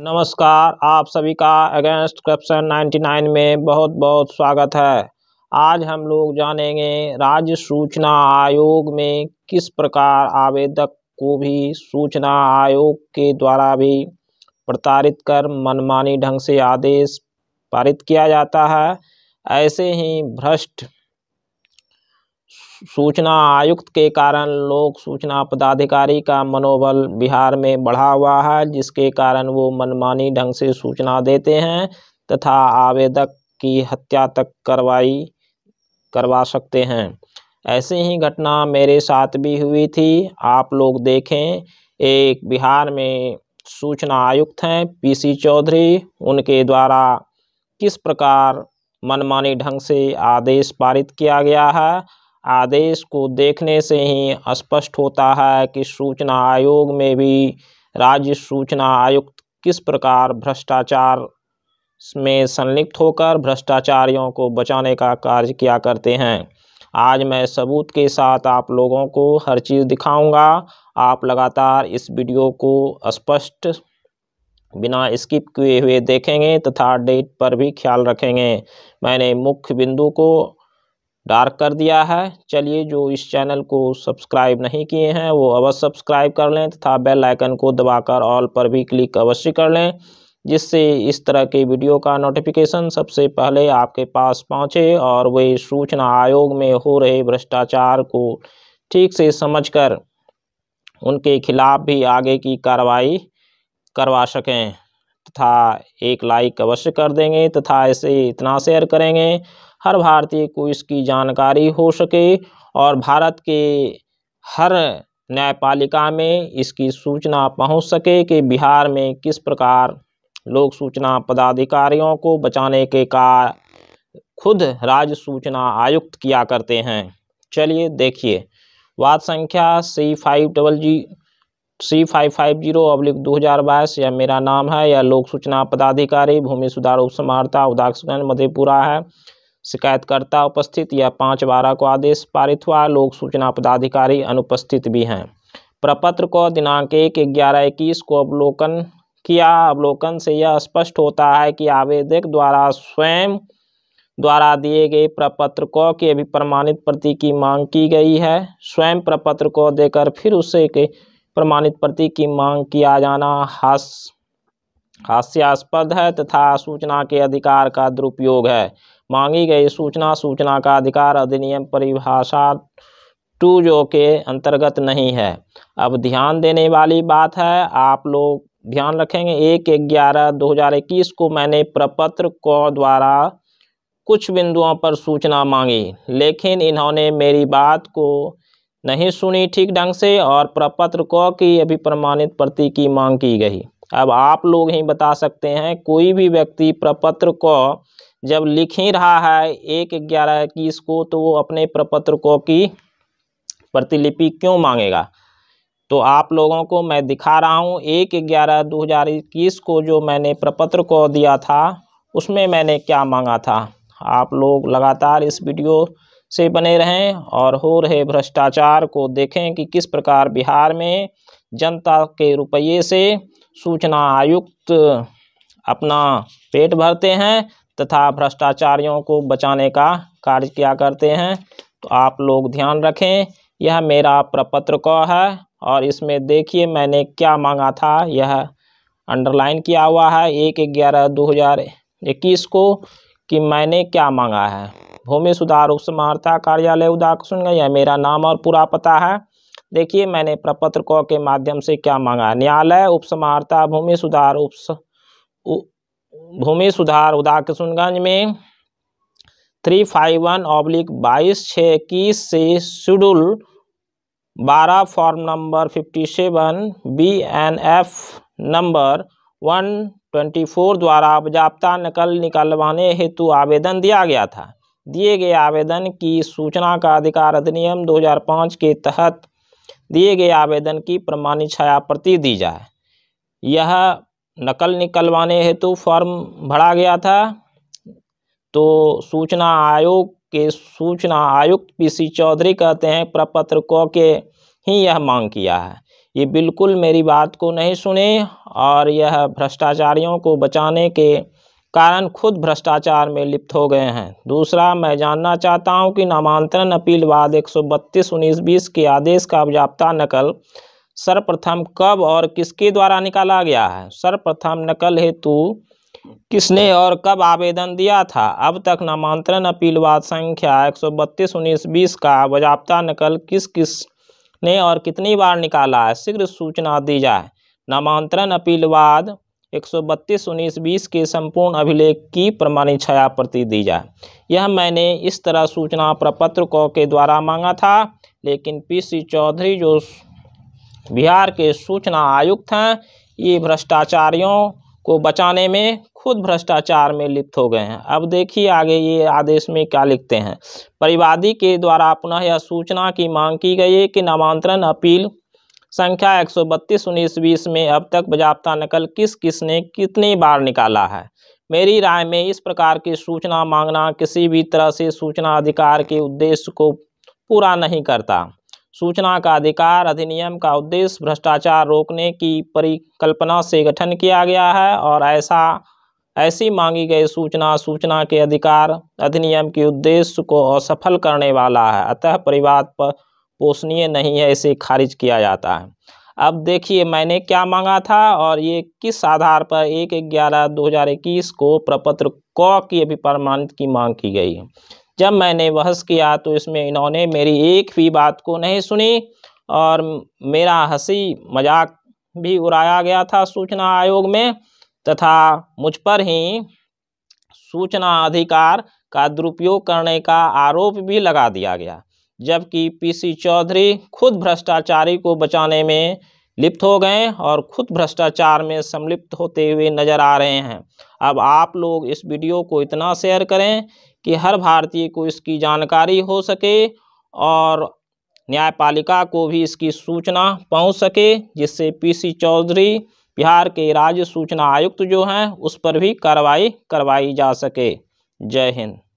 नमस्कार आप सभी का अगेंस्ट करप्शन 99 में बहुत बहुत स्वागत है आज हम लोग जानेंगे राज्य सूचना आयोग में किस प्रकार आवेदक को भी सूचना आयोग के द्वारा भी प्रताड़ित कर मनमानी ढंग से आदेश पारित किया जाता है ऐसे ही भ्रष्ट सूचना आयुक्त के कारण लोक सूचना पदाधिकारी का मनोबल बिहार में बढ़ा हुआ है जिसके कारण वो मनमानी ढंग से सूचना देते हैं तथा आवेदक की हत्या तक करवाई करवा सकते हैं ऐसी ही घटना मेरे साथ भी हुई थी आप लोग देखें एक बिहार में सूचना आयुक्त हैं पीसी चौधरी उनके द्वारा किस प्रकार मनमानी ढंग से आदेश पारित किया गया है आदेश को देखने से ही स्पष्ट होता है कि सूचना आयोग में भी राज्य सूचना आयुक्त किस प्रकार भ्रष्टाचार में संलिप्त होकर भ्रष्टाचारियों को बचाने का कार्य किया करते हैं आज मैं सबूत के साथ आप लोगों को हर चीज़ दिखाऊंगा आप लगातार इस वीडियो को स्पष्ट बिना स्किप किए हुए देखेंगे तथा डेट पर भी ख्याल रखेंगे मैंने मुख्य बिंदु को डार्क कर दिया है चलिए जो इस चैनल को सब्सक्राइब नहीं किए हैं वो अवश्य सब्सक्राइब कर लें तथा बेल आइकन को दबाकर ऑल पर भी क्लिक अवश्य कर लें जिससे इस तरह के वीडियो का नोटिफिकेशन सबसे पहले आपके पास पहुंचे और वे सूचना आयोग में हो रहे भ्रष्टाचार को ठीक से समझकर उनके खिलाफ भी आगे की कार्रवाई करवा सकें तथा एक लाइक अवश्य कर देंगे तथा इसे इतना शेयर करेंगे हर भारतीय को इसकी जानकारी हो सके और भारत के हर न्यायपालिका में इसकी सूचना पहुंच सके कि बिहार में किस प्रकार लोक सूचना पदाधिकारियों को बचाने के कार खुद राज्य सूचना आयुक्त किया करते हैं चलिए देखिए वाद संख्या C five double G C five five zero oblique दो हज़ार बाईस यह मेरा नाम है यह लोक सूचना पदाधिकारी भूमि सुधार उप समाहर्ता उदाक्षगंज मधेपुरा है शिकायतकर्ता उपस्थित या पाँच बारह को आदेश पारित हुआ लोक सूचना पदाधिकारी अनुपस्थित भी हैं प्रपत्र को दिनांक एक ग्यारह इक्कीस को अवलोकन किया अवलोकन से यह स्पष्ट होता है कि आवेदक द्वारा स्वयं द्वारा दिए गए प्रपत्र को के भी प्रमाणित प्रति की मांग की गई है स्वयं प्रपत्र को देकर फिर उसे के प्रमाणित प्रति की मांग किया जाना हास हास्यास्पद है तथा सूचना के अधिकार का दुरुपयोग है मांगी गई सूचना सूचना का अधिकार अधिनियम परिभाषा टू जो के अंतर्गत नहीं है अब ध्यान देने वाली बात है आप लोग ध्यान रखेंगे एक ग्यारह दो हज़ार इक्कीस को मैंने प्रपत्र को द्वारा कुछ बिंदुओं पर सूचना मांगी लेकिन इन्होंने मेरी बात को नहीं सुनी ठीक ढंग से और प्रपत्र को की अभी प्रमाणित प्रति की मांग की गई अब आप लोग ही बता सकते हैं कोई भी व्यक्ति प्रपत्र को जब लिख ही रहा है एक ग्यारह इक्कीस को तो वो अपने प्रपत्र को की प्रतिलिपि क्यों मांगेगा तो आप लोगों को मैं दिखा रहा हूँ एक ग्यारह दो हज़ार इक्कीस को जो मैंने प्रपत्र को दिया था उसमें मैंने क्या मांगा था आप लोग लगातार इस वीडियो से बने रहें और हो रहे भ्रष्टाचार को देखें कि किस प्रकार बिहार में जनता के रुपये से सूचना आयुक्त अपना पेट भरते हैं तथा भ्रष्टाचारियों को बचाने का कार्य किया करते हैं तो आप लोग ध्यान रखें यह मेरा प्रपत्र क है और इसमें देखिए मैंने क्या मांगा था यह अंडरलाइन किया हुआ है एक ग्यारह दो हज़ार इक्कीस को कि मैंने क्या मांगा है भूमि सुधार उप समार्था कार्यालय उदाहरण यह मेरा नाम और पूरा पता है देखिए मैंने प्रपत्र क के माध्यम से क्या मांगा न्यायालय उप समार्था भूमि सुधार उप भूमि सुधार उदा किशनगंज में थ्री फाइव वन ऑब्लिक बाईस छः इक्कीस से शेड्यूल बारह form number fifty seven B N F number one twenty four द्वारा जाप्ता नकल निकलवाने हेतु आवेदन दिया गया था दिए गए आवेदन की सूचना का अधिकार अधिनियम 2005 के तहत दिए गए आवेदन की प्रमाणित छाया प्रति दी जाए यह नकल निकलवाने हेतु फॉर्म भरा गया था तो सूचना आयोग के सूचना आयुक्त पीसी चौधरी कहते हैं प्रपत्र को के ही यह मांग किया है ये बिल्कुल मेरी बात को नहीं सुने और यह भ्रष्टाचारियों को बचाने के कारण खुद भ्रष्टाचार में लिप्त हो गए हैं दूसरा मैं जानना चाहता हूं कि नामांतरण अपील बाद एक सौ बत्तीस उन्नीस बीस के आदेश का जाब्ता नकल सर्वप्रथम कब और किसके द्वारा निकाला गया है सर्वप्रथम नकल हेतु किसने और कब आवेदन दिया था अब तक नामांतरण अपील वाद संख्या एक सौ बत्तीस उन्नीस बीस का बजाबता नकल किस किस ने और कितनी बार निकाला है शीघ्र सूचना दी जाए नामांतरण अपील वाद एक सौ बत्तीस उन्नीस बीस के संपूर्ण अभिलेख की प्रमाणित छाया प्रति दी जाए यह मैंने इस तरह सूचना प्रपत्र को के द्वारा मांगा था लेकिन पीसी चौधरी जो बिहार के सूचना आयुक्त हैं ये भ्रष्टाचारियों को बचाने में खुद भ्रष्टाचार में लिप्त हो गए हैं अब देखिए आगे ये आदेश में क्या लिखते हैं परिवादी के द्वारा पुनः यह सूचना की मांग की गई है कि नामांतरण अपील संख्या एक सौ बत्तीस उन्नीस बीस में अब तक बजाबता नकल किस किसने कितनी बार निकाला है मेरी राय में इस प्रकार की सूचना मांगना किसी भी तरह से सूचना अधिकार के उद्देश्य को पूरा नहीं करता सूचना का अधिकार अधिनियम का उद्देश्य भ्रष्टाचार रोकने की परिकल्पना से गठन किया गया है और ऐसा ऐसी मांगी गई सूचना सूचना के अधिकार अधिनियम के उद्देश्य को असफल करने वाला है अतः परिवाद पर पोषणीय नहीं है इसे खारिज किया जाता है अब देखिए मैंने क्या मांगा था और ये किस आधार पर एक ग्यारह दो हज़ार इक्कीस को प्रपत्र क की अभिप्रमाणित की मांग की गई है जब मैंने बहस किया तो इसमें इन्होंने मेरी एक भी बात को नहीं सुनी और मेरा हंसी मजाक भी उड़ाया गया था सूचना आयोग में तथा मुझ पर ही सूचना अधिकार का दुरुपयोग करने का आरोप भी लगा दिया गया जबकि पीसी चौधरी खुद भ्रष्टाचारी को बचाने में लिप्त हो गए और खुद भ्रष्टाचार में संलिप्त होते हुए नज़र आ रहे हैं अब आप लोग इस वीडियो को इतना शेयर करें कि हर भारतीय को इसकी जानकारी हो सके और न्यायपालिका को भी इसकी सूचना पहुंच सके जिससे पीसी चौधरी बिहार के राज्य सूचना आयुक्त जो हैं उस पर भी कार्रवाई करवाई जा सके जय हिंद